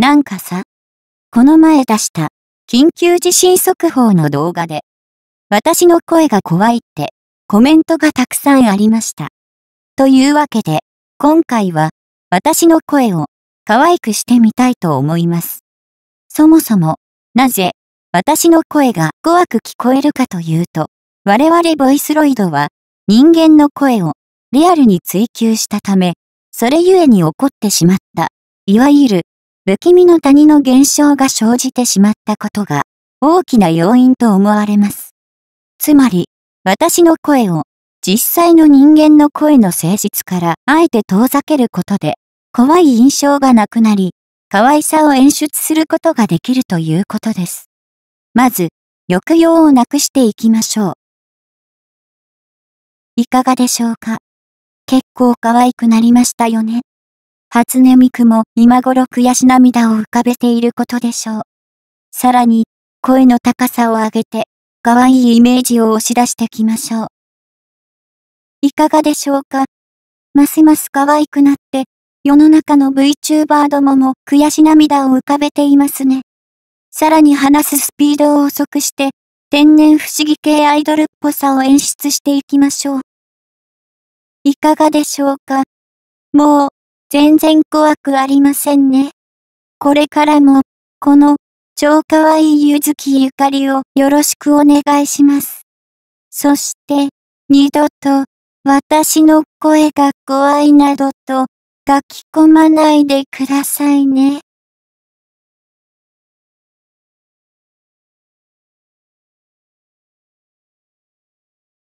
なんかさ、この前出した緊急地震速報の動画で、私の声が怖いってコメントがたくさんありました。というわけで、今回は私の声を可愛くしてみたいと思います。そもそも、なぜ私の声が怖く聞こえるかというと、我々ボイスロイドは人間の声をリアルに追求したため、それゆえに起こってしまった、いわゆる不気味の谷の現象が生じてしまったことが大きな要因と思われます。つまり、私の声を実際の人間の声の誠実からあえて遠ざけることで怖い印象がなくなり、可愛さを演出することができるということです。まず、抑揚をなくしていきましょう。いかがでしょうか結構可愛くなりましたよね。初音ミクも今頃悔し涙を浮かべていることでしょう。さらに、声の高さを上げて、可愛いイメージを押し出してきましょう。いかがでしょうかますます可愛くなって、世の中の VTuber どもも悔し涙を浮かべていますね。さらに話すスピードを遅くして、天然不思議系アイドルっぽさを演出していきましょう。いかがでしょうかもう、全然怖くありませんね。これからも、この、超可愛いいゆずきゆかりをよろしくお願いします。そして、二度と、私の声が怖いなどと、書き込まないでくださいね。